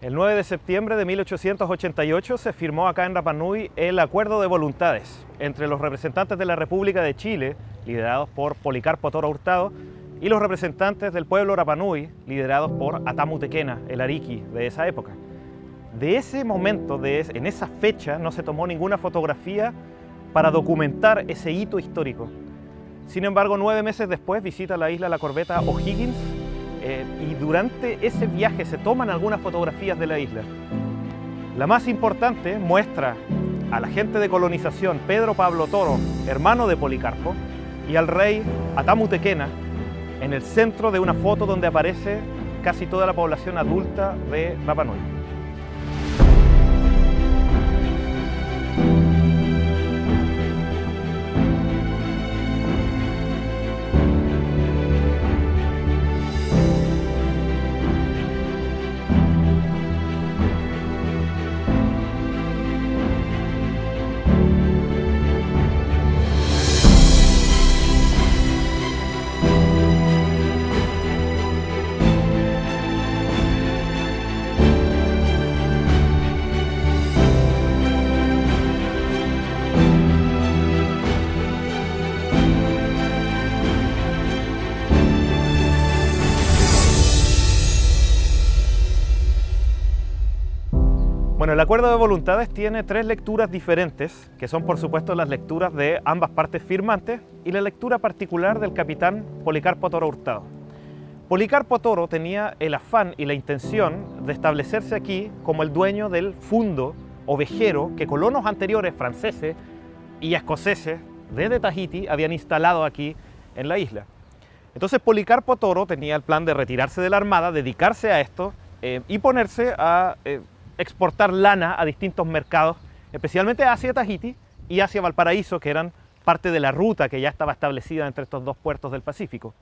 El 9 de septiembre de 1888 se firmó acá en Rapa el Acuerdo de Voluntades entre los representantes de la República de Chile, liderados por Policarpo Toro Hurtado, y los representantes del pueblo Rapa liderados por Atamu Tequena, el Ariki de esa época. De ese momento, de en esa fecha, no se tomó ninguna fotografía para documentar ese hito histórico. Sin embargo, nueve meses después visita la isla La Corbeta O'Higgins eh, y durante ese viaje se toman algunas fotografías de la isla. La más importante muestra a la gente de colonización Pedro Pablo Toro, hermano de Policarpo, y al rey Atamu en el centro de una foto donde aparece casi toda la población adulta de Rapa Bueno, el acuerdo de voluntades tiene tres lecturas diferentes, que son por supuesto las lecturas de ambas partes firmantes y la lectura particular del capitán Policarpo Toro Hurtado. Policarpo Toro tenía el afán y la intención de establecerse aquí como el dueño del fundo ovejero que colonos anteriores franceses y escoceses desde Tahiti habían instalado aquí en la isla. Entonces Policarpo Toro tenía el plan de retirarse de la armada, dedicarse a esto eh, y ponerse a eh, exportar lana a distintos mercados, especialmente hacia Tahiti y hacia Valparaíso, que eran parte de la ruta que ya estaba establecida entre estos dos puertos del Pacífico.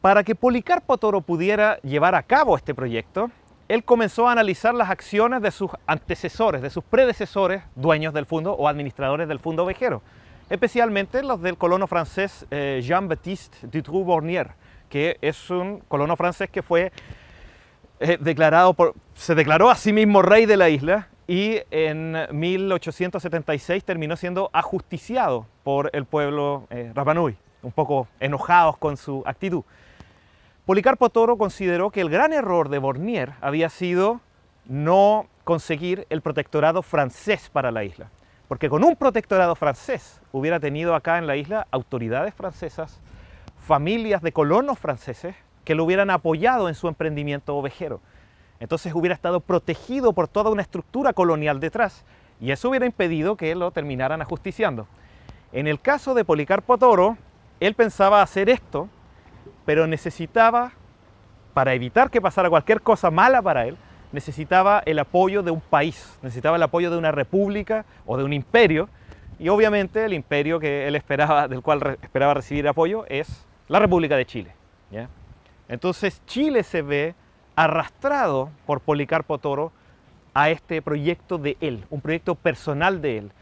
Para que Policarpo Toro pudiera llevar a cabo este proyecto, él comenzó a analizar las acciones de sus antecesores, de sus predecesores, dueños del fondo o administradores del fondo ovejero, especialmente los del colono francés eh, Jean-Baptiste Dutroux-Bornier, que es un colono francés que fue eh, declarado se declaró a sí mismo rey de la isla y en 1876 terminó siendo ajusticiado por el pueblo eh, Rapanui, un poco enojados con su actitud. Policarpo Toro consideró que el gran error de Bornier había sido no conseguir el protectorado francés para la isla, porque con un protectorado francés hubiera tenido acá en la isla autoridades francesas, familias de colonos franceses que lo hubieran apoyado en su emprendimiento ovejero. Entonces hubiera estado protegido por toda una estructura colonial detrás y eso hubiera impedido que lo terminaran ajusticiando. En el caso de Policarpo Toro, él pensaba hacer esto, pero necesitaba, para evitar que pasara cualquier cosa mala para él, necesitaba el apoyo de un país, necesitaba el apoyo de una república o de un imperio, y obviamente el imperio que él esperaba, del cual esperaba recibir apoyo es la República de Chile. Entonces Chile se ve arrastrado por Policarpo Toro a este proyecto de él, un proyecto personal de él,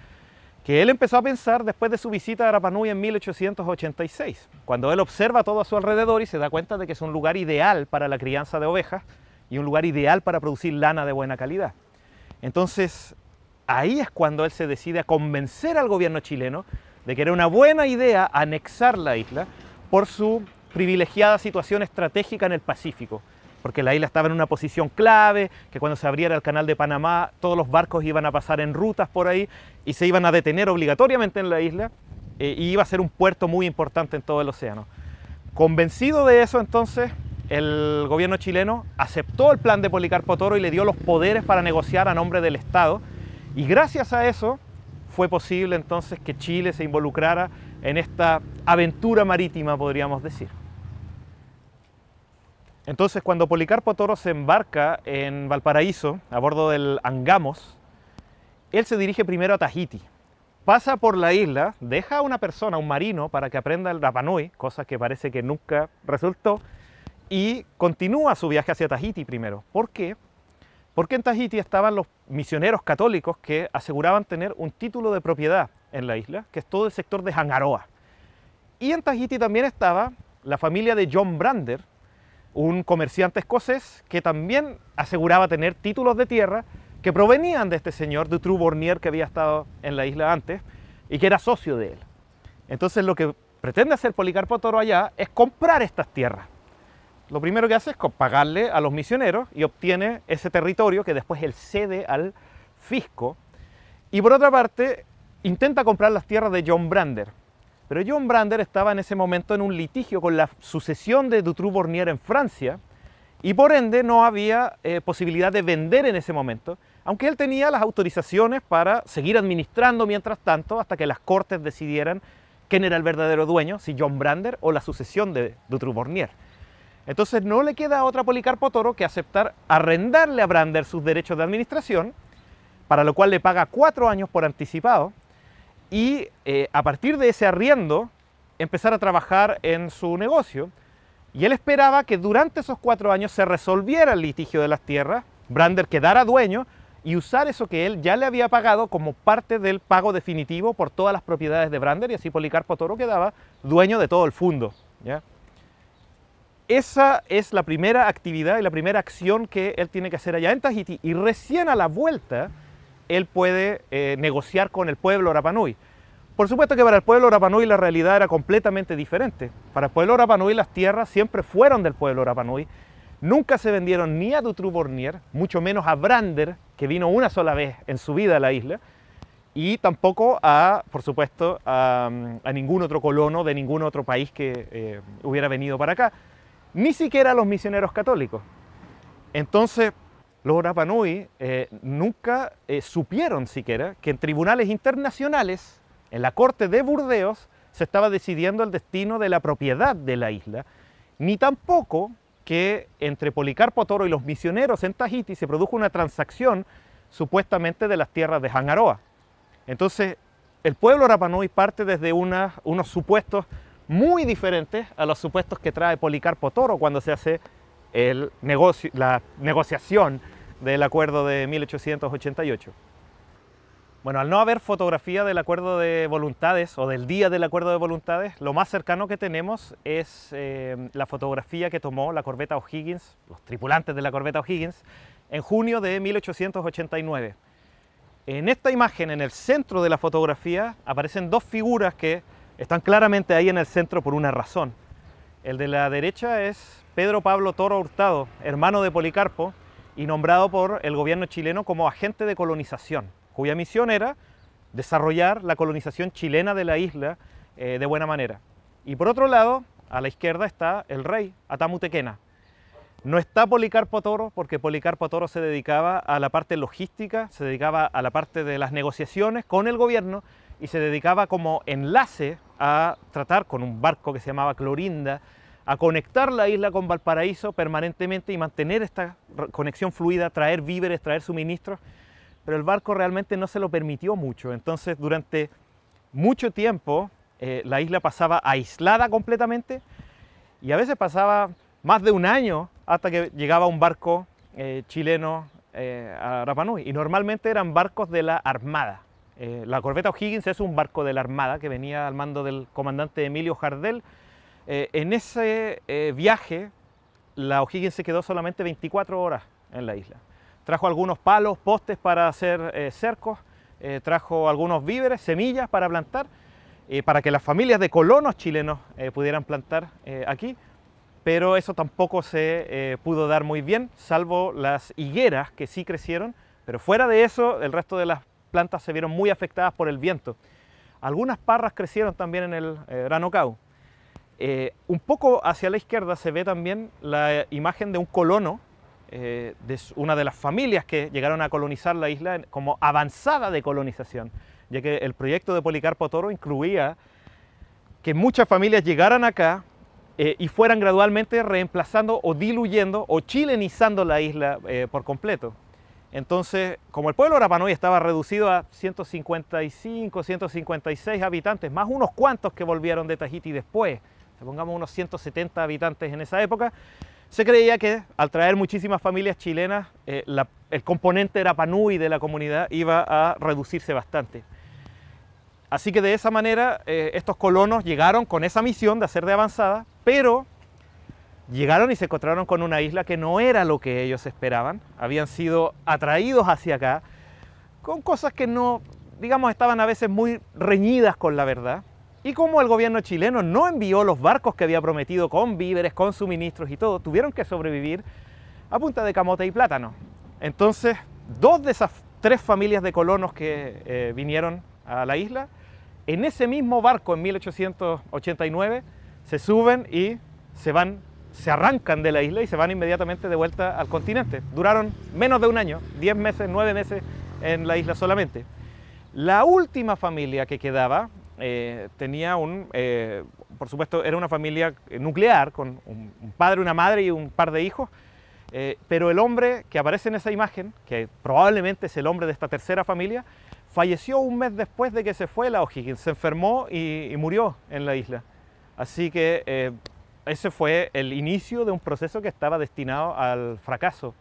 que él empezó a pensar después de su visita a y en 1886, cuando él observa todo a su alrededor y se da cuenta de que es un lugar ideal para la crianza de ovejas y un lugar ideal para producir lana de buena calidad. Entonces, ahí es cuando él se decide a convencer al gobierno chileno de que era una buena idea anexar la isla por su privilegiada situación estratégica en el Pacífico, porque la isla estaba en una posición clave, que cuando se abriera el canal de Panamá todos los barcos iban a pasar en rutas por ahí y se iban a detener obligatoriamente en la isla eh, y iba a ser un puerto muy importante en todo el océano. Convencido de eso entonces, el gobierno chileno aceptó el plan de Policarpo Toro y le dio los poderes para negociar a nombre del Estado y gracias a eso fue posible entonces que Chile se involucrara en esta aventura marítima, podríamos decir. Entonces, cuando Policarpo Toro se embarca en Valparaíso, a bordo del Angamos, él se dirige primero a Tahiti. Pasa por la isla, deja a una persona, un marino, para que aprenda el Rapanui, cosa que parece que nunca resultó, y continúa su viaje hacia Tahiti primero. ¿Por qué? Porque en Tahiti estaban los misioneros católicos que aseguraban tener un título de propiedad en la isla, que es todo el sector de Hangaroa. Y en Tahiti también estaba la familia de John Brander, un comerciante escocés que también aseguraba tener títulos de tierra que provenían de este señor de Bornier que había estado en la isla antes y que era socio de él. Entonces lo que pretende hacer Policarpo Toro allá es comprar estas tierras lo primero que hace es pagarle a los misioneros y obtiene ese territorio que después él cede al fisco. Y por otra parte, intenta comprar las tierras de John Brander. Pero John Brander estaba en ese momento en un litigio con la sucesión de Dutroux-Bornier en Francia y por ende no había eh, posibilidad de vender en ese momento, aunque él tenía las autorizaciones para seguir administrando mientras tanto hasta que las cortes decidieran quién era el verdadero dueño, si John Brander o la sucesión de Dutroux-Bornier. Entonces no le queda a otra Policarpo Toro que aceptar arrendarle a Brander sus derechos de administración, para lo cual le paga cuatro años por anticipado, y eh, a partir de ese arriendo empezar a trabajar en su negocio. Y él esperaba que durante esos cuatro años se resolviera el litigio de las tierras, Brander quedara dueño y usar eso que él ya le había pagado como parte del pago definitivo por todas las propiedades de Brander y así Policarpo Toro quedaba dueño de todo el fondo. ¿ya? Esa es la primera actividad y la primera acción que él tiene que hacer allá en Tahiti. Y recién a la vuelta, él puede eh, negociar con el pueblo Rapanui. Por supuesto que para el pueblo Rapanui la realidad era completamente diferente. Para el pueblo Rapanui las tierras siempre fueron del pueblo Rapanui. Nunca se vendieron ni a Dutroux Bornier, mucho menos a Brander, que vino una sola vez en su vida a la isla, y tampoco a, por supuesto, a, ningún otro colono de ningún otro país que eh, hubiera venido para acá ni siquiera los misioneros católicos. Entonces, los Orapanui eh, nunca eh, supieron siquiera que en tribunales internacionales, en la corte de Burdeos, se estaba decidiendo el destino de la propiedad de la isla, ni tampoco que entre Policarpo Toro y los misioneros en Tahiti se produjo una transacción supuestamente de las tierras de Jangaroa. Entonces, el pueblo Rapanui parte desde unos supuestos muy diferentes a los supuestos que trae Policarpo Toro cuando se hace el negocio, la negociación del acuerdo de 1888. Bueno, al no haber fotografía del acuerdo de voluntades o del día del acuerdo de voluntades, lo más cercano que tenemos es eh, la fotografía que tomó la corbeta O'Higgins, los tripulantes de la corbeta O'Higgins, en junio de 1889. En esta imagen, en el centro de la fotografía, aparecen dos figuras que están claramente ahí en el centro por una razón. El de la derecha es Pedro Pablo Toro Hurtado, hermano de Policarpo y nombrado por el gobierno chileno como agente de colonización, cuya misión era desarrollar la colonización chilena de la isla eh, de buena manera. Y por otro lado, a la izquierda está el rey Atamutequena. No está Policarpo Toro porque Policarpo Toro se dedicaba a la parte logística, se dedicaba a la parte de las negociaciones con el gobierno y se dedicaba como enlace a tratar con un barco que se llamaba Clorinda, a conectar la isla con Valparaíso permanentemente y mantener esta conexión fluida, traer víveres, traer suministros, pero el barco realmente no se lo permitió mucho. Entonces, durante mucho tiempo, eh, la isla pasaba aislada completamente y a veces pasaba más de un año hasta que llegaba un barco eh, chileno eh, a Rapanui. Y normalmente eran barcos de la Armada, eh, la corbeta O'Higgins es un barco de la Armada que venía al mando del comandante Emilio Jardel. Eh, en ese eh, viaje, la O'Higgins se quedó solamente 24 horas en la isla. Trajo algunos palos, postes para hacer cercos, trajo algunos víveres, semillas para plantar, para que las familias de colonos chilenos pudieran plantar aquí, pero eso tampoco se pudo dar muy bien, salvo las higueras que sí crecieron, pero fuera de eso, el resto de las plantas se vieron muy afectadas por el viento. Algunas parras crecieron también en el eh, Ranocau. Eh, un poco hacia la izquierda se ve también la imagen de un colono, eh, de una de las familias que llegaron a colonizar la isla como avanzada de colonización, ya que el proyecto de Policarpo Toro incluía que muchas familias llegaran acá eh, y fueran gradualmente reemplazando o diluyendo o chilenizando la isla por completo. Entonces, como el pueblo Arapanui estaba reducido a 155, 156 habitantes, más unos cuantos que volvieron de Tahiti después, pongamos unos 170 habitantes en esa época, se creía que al traer muchísimas familias chilenas, eh, el componente Arapanui de la comunidad iba a reducirse bastante. Así que de esa manera eh, estos colonos llegaron con esa misión de hacer de avanzada, pero Llegaron y se encontraron con una isla que no era lo que ellos esperaban. Habían sido atraídos hacia acá con cosas que no, digamos, estaban a veces muy reñidas con la verdad. Y como el gobierno chileno no envió los barcos que había prometido con víveres, con suministros y todo, tuvieron que sobrevivir a punta de camote y plátano. Entonces, dos de esas tres familias de colonos que eh, vinieron a la isla, en ese mismo barco en 1889, se suben y se van se arrancan de la isla y se van inmediatamente de vuelta al continente. Duraron menos de un año, 10 meses, nueve meses en la isla solamente. La última familia que quedaba eh, tenía un, eh, por supuesto, era una familia nuclear con un, padre, una madre y un par de hijos, eh, pero el hombre que aparece en esa imagen, que probablemente es el hombre de esta tercera familia, falleció un mes después de que se fue la O'Higgins, se enfermó y murió en la isla. Así que ese fue el inicio de un proceso que estaba destinado al fracaso,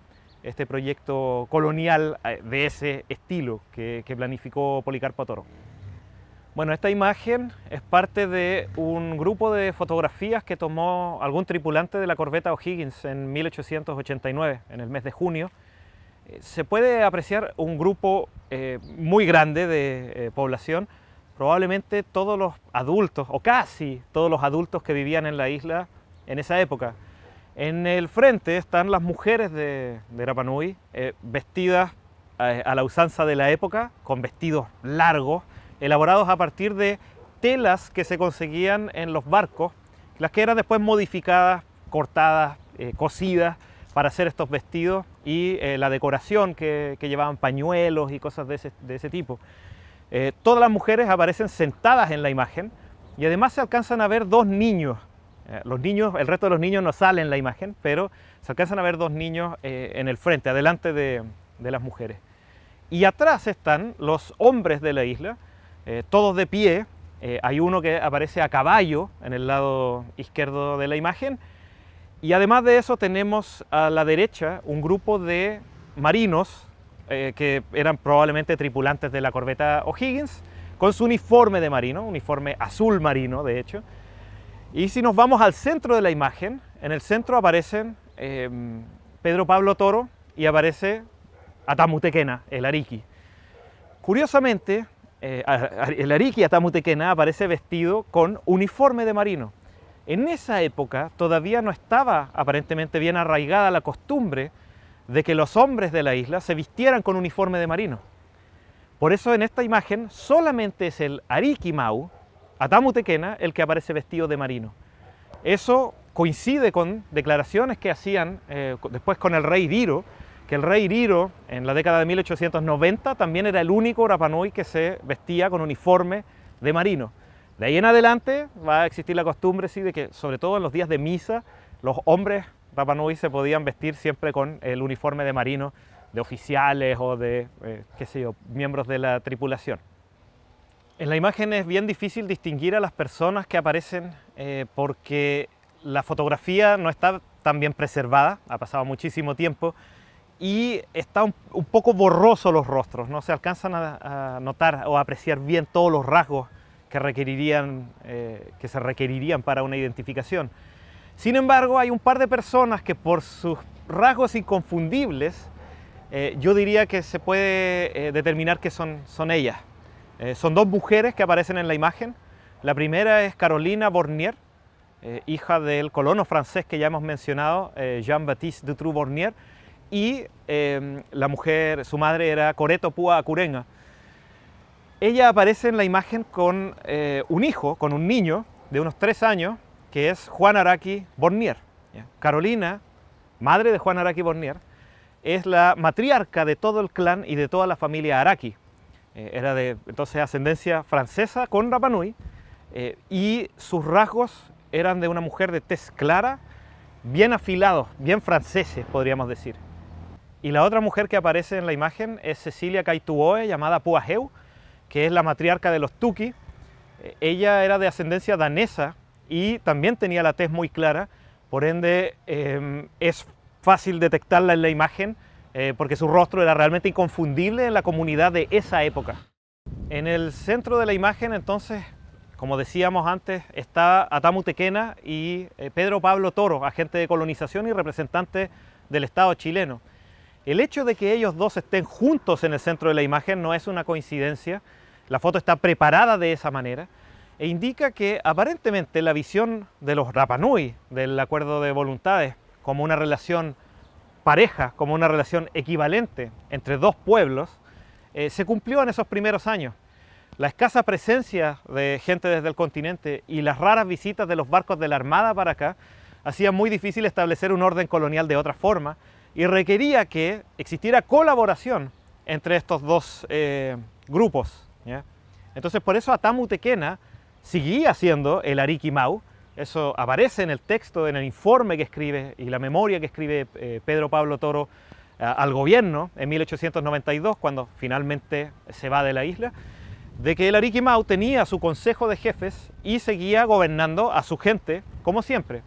este proyecto colonial eh, de ese estilo que, planificó Policarpo Toro. Bueno, esta imagen es parte de un grupo de fotografías que tomó algún tripulante de la corbeta O'Higgins en 1889, en el mes de junio. Eh, se puede apreciar un grupo eh, muy grande de población probablemente todos los adultos, o casi todos los adultos que vivían en la isla en esa época. En el frente están las mujeres de, Rapanui, eh, vestidas eh, a la usanza de la época, con vestidos largos, elaborados a partir de telas que se conseguían en los barcos, las que eran después modificadas, cortadas, eh, cosidas para hacer estos vestidos y la decoración que, llevaban pañuelos y cosas de ese tipo. Eh, todas las mujeres aparecen sentadas en la imagen y además se alcanzan a ver dos niños. Eh, los niños, el resto de los niños no salen en la imagen, pero se alcanzan a ver dos niños eh, en el frente, adelante de, de, las mujeres. Y atrás están los hombres de la isla, todos de pie. hay uno que aparece a caballo en el lado izquierdo de la imagen. Y además de eso tenemos a la derecha un grupo de marinos eh, que eran probablemente tripulantes de la corbeta O'Higgins, con su uniforme de marino, uniforme azul marino de hecho. Y si nos vamos al centro de la imagen, en el centro aparecen em, Pedro Pablo Toro y aparece Atamutequena, el Ariki. Curiosamente, eh, el Ariki Atamutequena aparece vestido con uniforme de marino. En esa época todavía no estaba aparentemente bien arraigada la costumbre de que los hombres de la isla se vistieran con uniforme de marino. Por eso en esta imagen solamente es el Ariki Mau, Atamu Tequena, el que aparece vestido de marino. Eso coincide con declaraciones que hacían eh, después con el rey Riro, que el rey Riro en la década de 1890 también era el único Rapanui que se vestía con uniforme de marino. De ahí en adelante va a existir la costumbre sí, de que, sobre todo en los días de misa, los hombres Rapa se podían vestir siempre con el uniforme de marino, de oficiales o de, eh, qué sé miembros de la tripulación. En la imagen es bien difícil distinguir a las personas que aparecen eh, porque la fotografía no está tan bien preservada, ha pasado muchísimo tiempo y está un, poco borroso los rostros, no se alcanzan a, notar o apreciar bien todos los rasgos que, eh, que se requerirían para una identificación. Sin embargo, hay un par de personas que por sus rasgos inconfundibles, eh, yo diría que se puede eh, determinar que son, son ellas. Eh, son dos mujeres que aparecen en la imagen. La primera es Carolina Bornier, hija del colono francés que ya hemos mencionado, Jean-Baptiste Dutroux Bornier, y la mujer, su madre era Coreto Pua Curenga. Ella aparece en la imagen con un hijo, con un niño de unos tres años, que es Juan Araki Bornier. Carolina, madre de Juan Araki Bornier, es la matriarca de todo el clan y de toda la familia Araki. Eh, era de entonces ascendencia francesa con Rapanui... Eh, y sus rasgos eran de una mujer de tez clara, bien afilados, bien franceses podríamos decir. Y la otra mujer que aparece en la imagen es Cecilia Caituoe, llamada Puajeu que es la matriarca de los Tuki. Eh, ella era de ascendencia danesa y también tenía la tez muy clara, por ende em, es fácil detectarla en la imagen eh, porque su rostro era realmente inconfundible en la comunidad de esa época. En el centro de la imagen entonces, como decíamos antes, está Atamu Tequena y eh, Pedro Pablo Toro, agente de colonización y representante del Estado chileno. El hecho de que ellos dos estén juntos en el centro de la imagen no es una coincidencia, la foto está preparada de esa manera e indica que aparentemente la visión de los Rapanui del acuerdo de voluntades como una relación pareja, como una relación equivalente entre dos pueblos, eh, se cumplió en esos primeros años. La escasa presencia de gente desde el continente y las raras visitas de los barcos de la Armada para acá hacían muy difícil establecer un orden colonial de otra forma y requería que existiera colaboración entre estos dos eh, grupos. Entonces por eso Atamu Tequena seguía siendo el Ariki Mau. Eso aparece en el texto, en el informe que escribe y la memoria que escribe eh, Pedro Pablo Toro al gobierno en 1892, cuando finalmente se va de la isla, de que el Ariki Mau tenía su consejo de jefes y seguía gobernando a su gente, como siempre.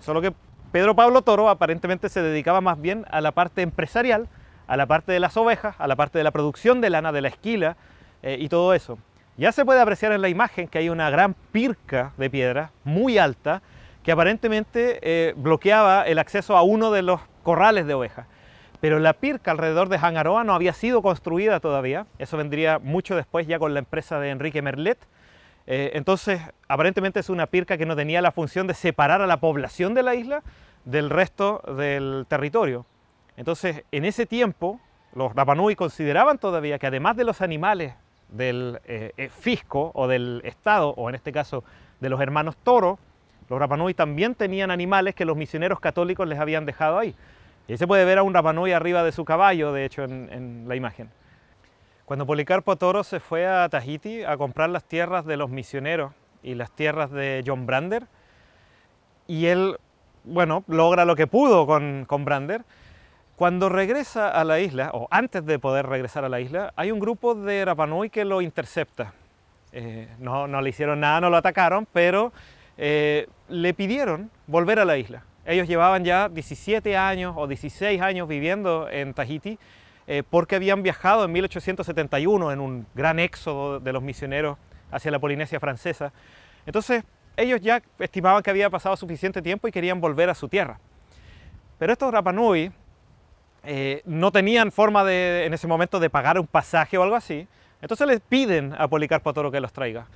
Solo que Pedro Pablo Toro aparentemente se dedicaba más bien a la parte empresarial, a la parte de las ovejas, a la parte de la producción de lana, de la esquila eh, y todo eso. Ya se puede apreciar en la imagen que hay una gran pirca de piedra muy alta que aparentemente eh, bloqueaba el acceso a uno de los corrales de ovejas. Pero la pirca alrededor de Hangaroa no había sido construida todavía, eso vendría mucho después ya con la empresa de Enrique Merlet. Eh, entonces, aparentemente es una pirca que no tenía la función de separar a la población de la isla del resto del territorio. Entonces, en ese tiempo, los Rapanui consideraban todavía que además de los animales del eh, eh, fisco o del Estado, o en este caso de los hermanos Toro, los Rapanui también tenían animales que los misioneros católicos les habían dejado ahí. Y ahí se puede ver a un Rapanui arriba de su caballo, de hecho, en, la imagen. Cuando Policarpo Toro se fue a Tahiti a comprar las tierras de los misioneros y las tierras de John Brander, y él, bueno, logra lo que pudo con, con Brander, cuando regresa a la isla, o antes de poder regresar a la isla, hay un grupo de Rapanui que lo intercepta. Eh, no, no, le hicieron nada, no lo atacaron, pero eh, le pidieron volver a la isla. Ellos llevaban ya 17 años o 16 años viviendo en Tahiti eh, porque habían viajado en 1871 en un gran éxodo de los misioneros hacia la Polinesia francesa. Entonces ellos ya estimaban que había pasado suficiente tiempo y querían volver a su tierra. Pero estos Rapanui eh, no tenían forma de, en ese momento de pagar un pasaje o algo así. Entonces les piden a Policarpo Toro que los traiga.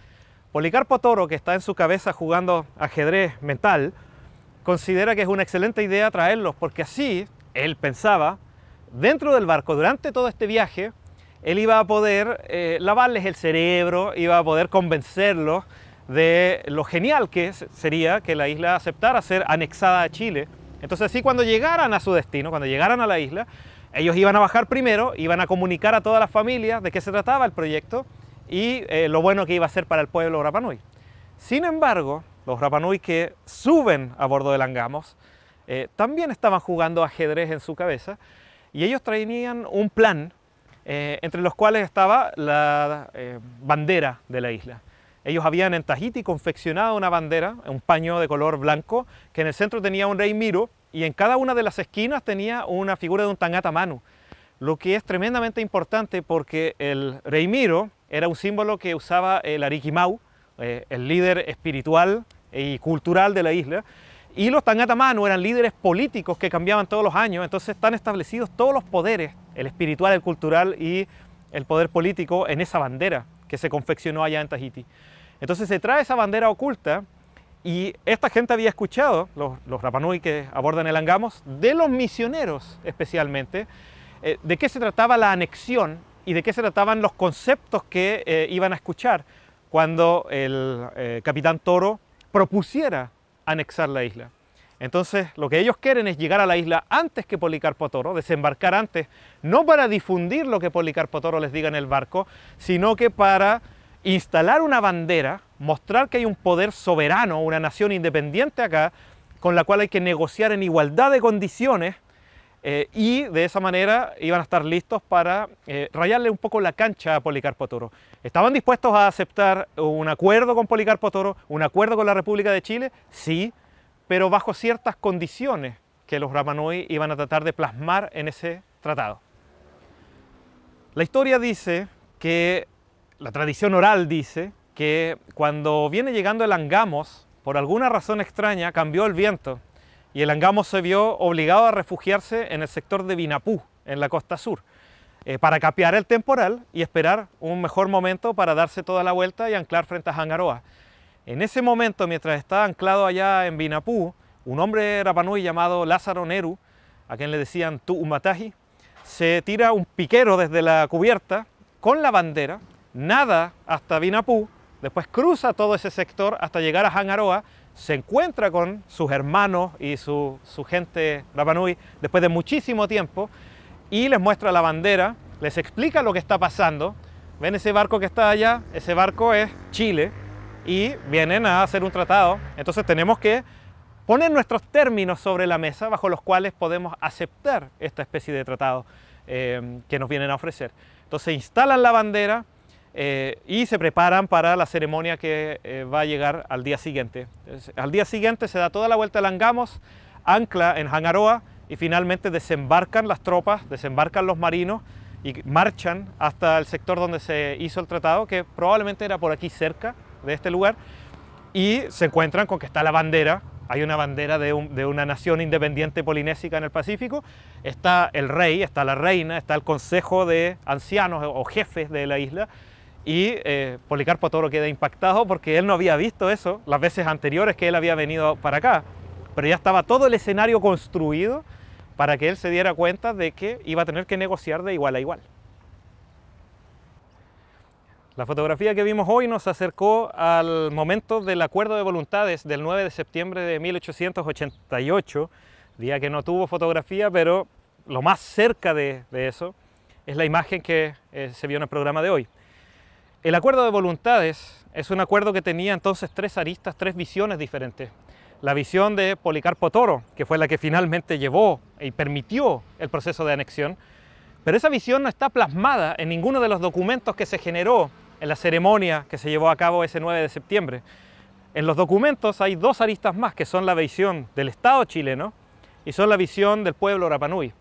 Policarpo Toro, que está en su cabeza jugando ajedrez mental, considera que es una excelente idea traerlos, porque así, él pensaba, dentro del barco, durante todo este viaje, él iba a poder eh, lavarles el cerebro, iba a poder convencerlos de lo genial que sería que la isla aceptara ser anexada a Chile entonces sí, cuando llegaran a su destino, cuando llegaran a la isla, ellos iban a bajar primero, iban a comunicar a todas las familias de qué se trataba el proyecto y eh, lo bueno que iba a ser para el pueblo Rapanui. Sin embargo, los Rapanui que suben a bordo del Angamos eh, también estaban jugando ajedrez en su cabeza y ellos traían un plan eh, entre los cuales estaba la bandera de la isla. Ellos habían en Tahiti, confeccionado una bandera, un paño de color blanco, que en el centro tenía un rey Miro y en cada una de las esquinas tenía una figura de un Tangata Manu, lo que es tremendamente importante porque el rey Miro era un símbolo que usaba el Ariki Mau, eh, el líder espiritual y cultural de la isla, y los Tangata Manu eran líderes políticos que cambiaban todos los años, entonces están establecidos todos los poderes, el espiritual, el cultural y el poder político en esa bandera que se confeccionó allá en Tahiti. Entonces se trae esa bandera oculta y esta gente había escuchado, los, los Rapanui que abordan el Angamos, de los misioneros especialmente, eh, de qué se trataba la anexión y de qué se trataban los conceptos que eh, iban a escuchar cuando el eh, capitán Toro propusiera anexar la isla. Entonces, lo que ellos quieren es llegar a la isla antes que Policarpo Toro, desembarcar antes, no para difundir lo que Policarpo Toro les diga en el barco, sino que para instalar una bandera, mostrar que hay un poder soberano, una nación independiente acá, con la cual hay que negociar en igualdad de condiciones, eh, y de esa manera iban a estar listos para eh, rayarle un poco la cancha a Policarpo Toro. ¿Estaban dispuestos a aceptar un acuerdo con Policarpo Toro, un acuerdo con la República de Chile? Sí, pero bajo ciertas condiciones que los Ramanui iban a tratar de plasmar en ese tratado. La historia dice que la tradición oral dice que cuando viene llegando el Angamos, por alguna razón extraña cambió el viento y el Angamos se vio obligado a refugiarse en el sector de Vinapú, en la costa sur, eh, para capear el temporal y esperar un mejor momento para darse toda la vuelta y anclar frente a Jangaroa. En ese momento, mientras estaba anclado allá en Vinapú, un hombre rapanui llamado Lázaro Neru, a quien le decían Tuumataji, se tira un piquero desde la cubierta con la bandera nada hasta Vinapú, después cruza todo ese sector hasta llegar a Hangaroa, se encuentra con sus hermanos y su, gente Rapanui después de muchísimo tiempo y les muestra la bandera, les explica lo que está pasando. Ven ese barco que está allá, ese barco es Chile y vienen a hacer un tratado. Entonces tenemos que poner nuestros términos sobre la mesa bajo los cuales podemos aceptar esta especie de tratado eh, que nos vienen a ofrecer. Entonces instalan la bandera, eh, y se preparan para la ceremonia que eh, va a llegar al día siguiente. al día siguiente se da toda la vuelta de Langamos, ancla en Hangaroa y finalmente desembarcan las tropas, desembarcan los marinos y marchan hasta el sector donde se hizo el tratado, que probablemente era por aquí cerca de este lugar, y se encuentran con que está la bandera hay una bandera de, de, una nación independiente polinésica en el Pacífico, está el rey, está la reina, está el consejo de ancianos o jefes de la isla, y eh, Policarpo Toro queda impactado porque él no había visto eso las veces anteriores que él había venido para acá, pero ya estaba todo el escenario construido para que él se diera cuenta de que iba a tener que negociar de igual a igual. La fotografía que vimos hoy nos acercó al momento del acuerdo de voluntades del 9 de septiembre de 1888, día que no tuvo fotografía, pero lo más cerca de, eso es la imagen que eh, se vio en el programa de hoy. El acuerdo de voluntades es un acuerdo que tenía entonces tres aristas, tres visiones diferentes. La visión de Policarpo Toro, que fue la que finalmente llevó y permitió el proceso de anexión, pero esa visión no está plasmada en ninguno de los documentos que se generó en la ceremonia que se llevó a cabo ese 9 de septiembre. En los documentos hay dos aristas más, que son la visión del Estado chileno y son la visión del pueblo Rapanui.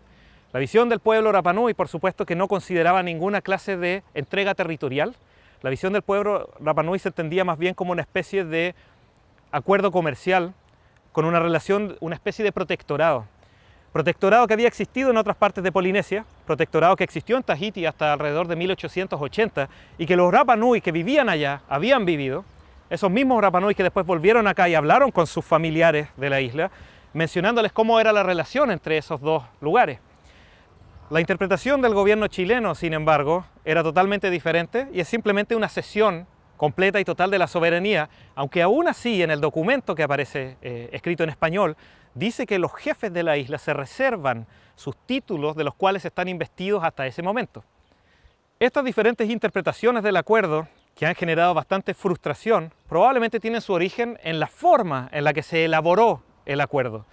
La visión del pueblo Rapanui, por supuesto, que no consideraba ninguna clase de entrega territorial, la visión del pueblo Rapanui se entendía más bien como una especie de acuerdo comercial con una relación, una especie de protectorado. Protectorado que había existido en otras partes de Polinesia, protectorado que existió en Tahiti hasta alrededor de 1880 y que los Rapanui que vivían allá habían vivido, esos mismos Rapanui que después volvieron acá y hablaron con sus familiares de la isla, mencionándoles cómo era la relación entre esos dos lugares. La interpretación del gobierno chileno, sin embargo, era totalmente diferente y es simplemente una cesión completa y total de la soberanía, aunque aún así en el documento que aparece eh, escrito en español dice que los jefes de la isla se reservan sus títulos de los cuales están investidos hasta ese momento. Estas diferentes interpretaciones del acuerdo, que han generado bastante frustración, probablemente tienen su origen en la forma en la que se elaboró el acuerdo.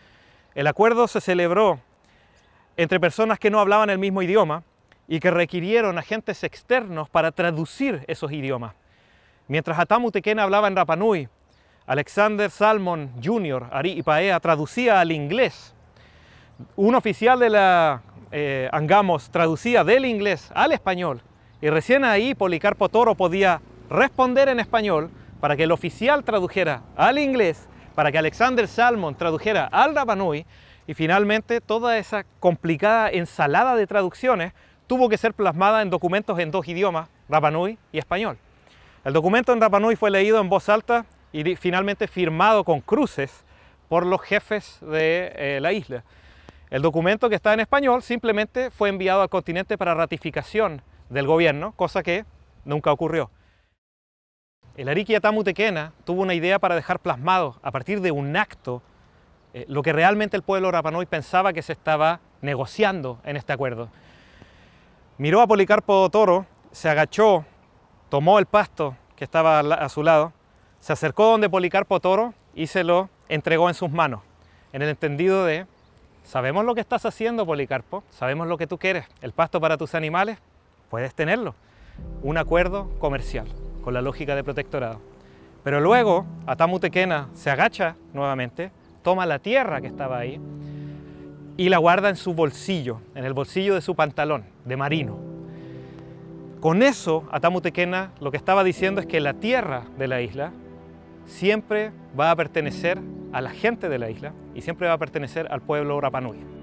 El acuerdo se celebró entre personas que no hablaban el mismo idioma y que requirieron agentes externos para traducir esos idiomas. Mientras Atamu Tequena hablaba en Rapanui, Alexander Salmon Jr., Ari Ipaea, traducía al inglés. Un oficial de la eh, Angamos traducía del inglés al español. Y recién ahí Policarpo Toro podía responder en español para que el oficial tradujera al inglés, para que Alexander Salmon tradujera al Rapanui y finalmente, toda esa complicada ensalada de traducciones tuvo que ser plasmada en documentos en dos idiomas, Rapanui y español. El documento en Rapanui fue leído en voz alta y finalmente firmado con cruces por los jefes de eh, la isla. El documento que está en español simplemente fue enviado al continente para ratificación del gobierno, cosa que nunca ocurrió. El Ariki Atamu tuvo una idea para dejar plasmado, a partir de un acto eh, lo que realmente el pueblo Rapanoy pensaba que se estaba negociando en este acuerdo. Miró a Policarpo Toro, se agachó, tomó el pasto que estaba a su lado, se acercó donde Policarpo Toro y se lo entregó en sus manos, en el entendido de, sabemos lo que estás haciendo, Policarpo, sabemos lo que tú quieres, el pasto para tus animales, puedes tenerlo. Un acuerdo comercial, con la lógica de protectorado. Pero luego, Atamutequena se agacha nuevamente, toma la tierra que estaba ahí y la guarda en su bolsillo, en el bolsillo de su pantalón de marino. Con eso, Atamutequena lo que estaba diciendo es que la tierra de la isla siempre va a pertenecer a la gente de la isla y siempre va a pertenecer al pueblo Rapanui.